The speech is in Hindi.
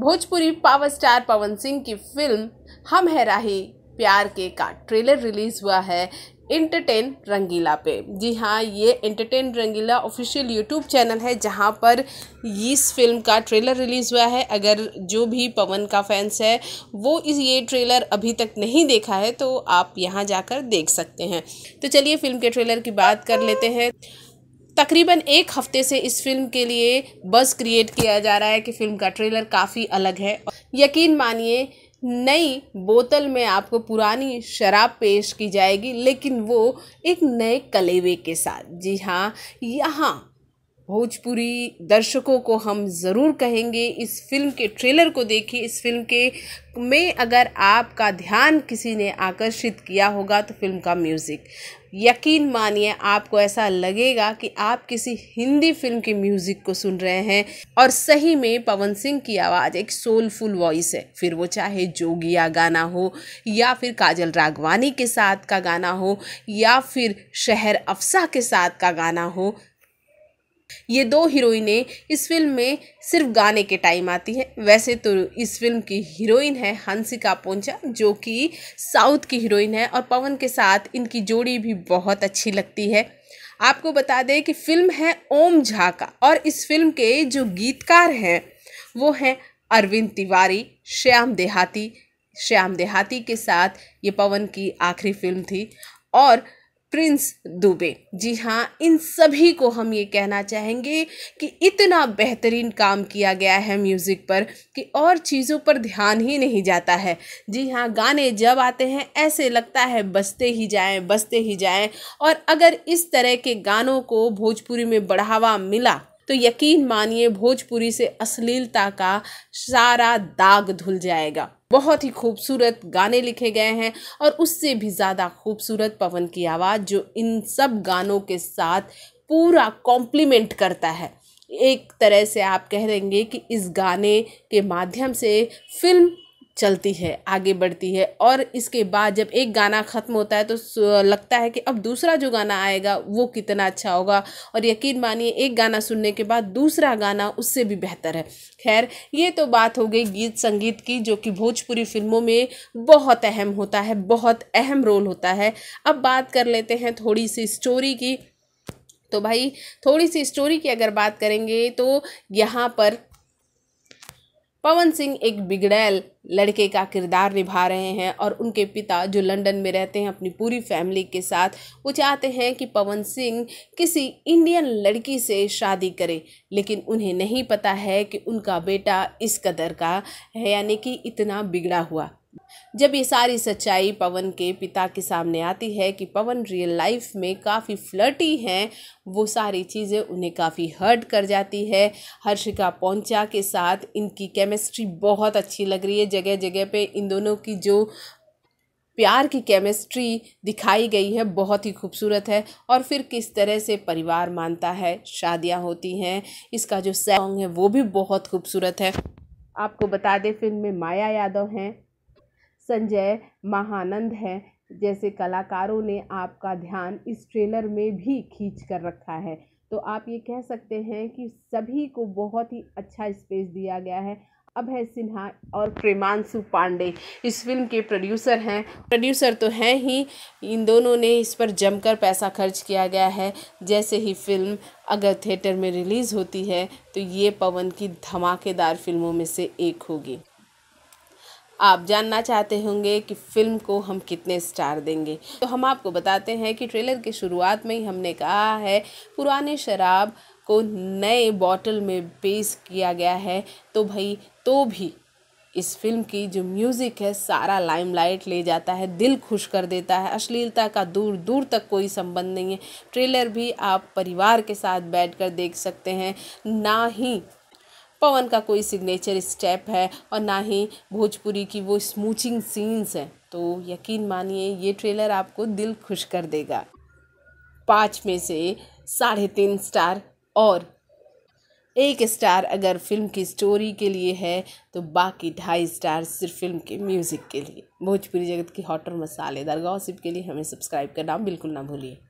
भोजपुरी पावर स्टार पवन सिंह की फिल्म हम है राही प्यार के का ट्रेलर रिलीज़ हुआ है इंटरटेन रंगीला पे जी हाँ ये entertain Rangeela official YouTube channel है जहाँ पर इस फिल्म का ट्रेलर रिलीज़ हुआ है अगर जो भी पवन का फैंस है वो इस ये ट्रेलर अभी तक नहीं देखा है तो आप यहाँ जाकर देख सकते हैं तो चलिए फिल्म के ट्रेलर की बात कर लेते हैं तकरीबन एक हफ्ते से इस फिल्म के लिए बस क्रिएट किया जा रहा है कि फिल्म का ट्रेलर काफ़ी अलग है यकीन मानिए नई बोतल में आपको पुरानी शराब पेश की जाएगी लेकिन वो एक नए कलेवे के साथ जी हाँ यहाँ भोजपुरी दर्शकों को हम ज़रूर कहेंगे इस फिल्म के ट्रेलर को देखिए इस फिल्म के में अगर आपका ध्यान किसी ने आकर्षित किया होगा तो फिल्म का म्यूज़िक यकीन मानिए आपको ऐसा लगेगा कि आप किसी हिंदी फिल्म के म्यूज़िक को सुन रहे हैं और सही में पवन सिंह की आवाज़ एक सोलफुल वॉइस है फिर वो चाहे जोगिया गाना हो या फिर काजल रागवानी के साथ का गाना हो या फिर शहर अफसा के साथ का गाना हो ये दो हीरोइनें इस फिल्म में सिर्फ गाने के टाइम आती हैं वैसे तो इस फिल्म की हीरोइन है हंसिका पोंचा जो कि साउथ की हीरोइन है और पवन के साथ इनकी जोड़ी भी बहुत अच्छी लगती है आपको बता दें कि फिल्म है ओम झा का और इस फिल्म के जो गीतकार हैं वो हैं अरविंद तिवारी श्याम देहाती श्याम देहाती के साथ ये पवन की आखिरी फिल्म थी और प्रिंस दुबे जी हाँ इन सभी को हम ये कहना चाहेंगे कि इतना बेहतरीन काम किया गया है म्यूज़िक पर कि और चीज़ों पर ध्यान ही नहीं जाता है जी हाँ गाने जब आते हैं ऐसे लगता है बजते ही जाएं बजते ही जाएं और अगर इस तरह के गानों को भोजपुरी में बढ़ावा मिला तो यकीन मानिए भोजपुरी से अश्लीलता का सारा दाग धुल जाएगा बहुत ही खूबसूरत गाने लिखे गए हैं और उससे भी ज़्यादा खूबसूरत पवन की आवाज़ जो इन सब गानों के साथ पूरा कॉम्प्लीमेंट करता है एक तरह से आप कह देंगे कि इस गाने के माध्यम से फिल्म चलती है आगे बढ़ती है और इसके बाद जब एक गाना ख़त्म होता है तो लगता है कि अब दूसरा जो गाना आएगा वो कितना अच्छा होगा और यकीन मानिए एक गाना सुनने के बाद दूसरा गाना उससे भी बेहतर है खैर ये तो बात हो गई गीत संगीत की जो कि भोजपुरी फिल्मों में बहुत अहम होता है बहुत अहम रोल होता है अब बात कर लेते हैं थोड़ी सी स्टोरी की तो भाई थोड़ी सी स्टोरी की अगर बात करेंगे तो यहाँ पर पवन सिंह एक बिगड़ैल लड़के का किरदार निभा रहे हैं और उनके पिता जो लंदन में रहते हैं अपनी पूरी फैमिली के साथ वो चाहते हैं कि पवन सिंह किसी इंडियन लड़की से शादी करें लेकिन उन्हें नहीं पता है कि उनका बेटा इस कदर का है यानी कि इतना बिगड़ा हुआ जब ये सारी सच्चाई पवन के पिता के सामने आती है कि पवन रियल लाइफ में काफ़ी फ्लर्टी हैं वो सारी चीज़ें उन्हें काफ़ी हर्ट कर जाती है हर्षिका पौचा के साथ इनकी केमिस्ट्री बहुत अच्छी लग रही है जगह जगह पे इन दोनों की जो प्यार की केमिस्ट्री दिखाई गई है बहुत ही खूबसूरत है और फिर किस तरह से परिवार मानता है शादियाँ होती हैं इसका जो सॉन्ग है वो भी बहुत खूबसूरत है आपको बता दें फिल्म में माया यादव हैं संजय महानंद हैं जैसे कलाकारों ने आपका ध्यान इस ट्रेलर में भी खींच कर रखा है तो आप ये कह सकते हैं कि सभी को बहुत ही अच्छा स्पेस दिया गया है अभय सिन्हा और प्रेमांशु पांडे इस फिल्म के प्रोड्यूसर हैं प्रोड्यूसर तो हैं ही इन दोनों ने इस पर जमकर पैसा खर्च किया गया है जैसे ही फिल्म अगर थिएटर में रिलीज़ होती है तो ये पवन की धमाकेदार फिल्मों में से एक होगी आप जानना चाहते होंगे कि फिल्म को हम कितने स्टार देंगे तो हम आपको बताते हैं कि ट्रेलर की शुरुआत में ही हमने कहा है पुराने शराब को नए बॉटल में पेश किया गया है तो भाई तो भी इस फिल्म की जो म्यूज़िक है सारा लाइमलाइट ले जाता है दिल खुश कर देता है अश्लीलता का दूर दूर तक कोई संबंध नहीं है ट्रेलर भी आप परिवार के साथ बैठकर देख सकते हैं ना ही पवन का कोई सिग्नेचर स्टेप है और ना ही भोजपुरी की वो स्मूचिंग सीन्स हैं तो यकीन मानिए ये ट्रेलर आपको दिल खुश कर देगा पाँच में से साढ़े तीन स्टार और एक स्टार अगर फिल्म की स्टोरी के लिए है तो बाकी ढाई स्टार सिर्फ फिल्म के म्यूज़िक के लिए भोजपुरी जगत की हॉट और मसालेदार गॉसिप के लिए हमें सब्सक्राइब करना बिल्कुल ना भूलिए